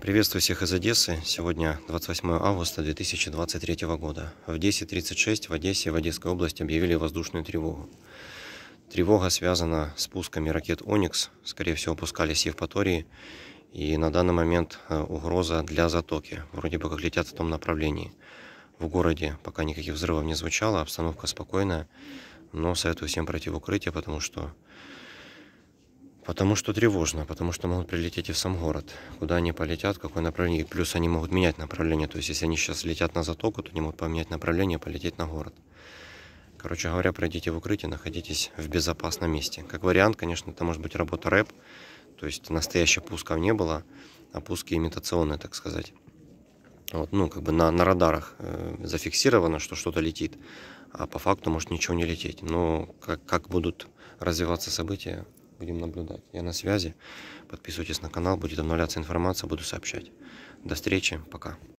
Приветствую всех из Одессы. Сегодня 28 августа 2023 года. В 10.36 в Одессе и в Одесской области объявили воздушную тревогу. Тревога связана с пусками ракет «Оникс». Скорее всего, пускались в Евпатории. И на данный момент э, угроза для затоки. Вроде бы как летят в том направлении. В городе пока никаких взрывов не звучало, обстановка спокойная. Но советую всем пройти в укрытие, потому что Потому что тревожно, потому что могут прилететь и в сам город. Куда они полетят, какое направление. Плюс они могут менять направление. То есть, если они сейчас летят на затоку, то они могут поменять направление и а полететь на город. Короче говоря, пройдите в укрытие, находитесь в безопасном месте. Как вариант, конечно, это может быть работа рэп. То есть, настоящих пусков не было, а пуски имитационные, так сказать. Вот, ну, как бы на, на радарах э, зафиксировано, что что-то летит, а по факту может ничего не лететь. Но как, как будут развиваться события, будем наблюдать. Я на связи, подписывайтесь на канал, будет обновляться информация, буду сообщать. До встречи, пока.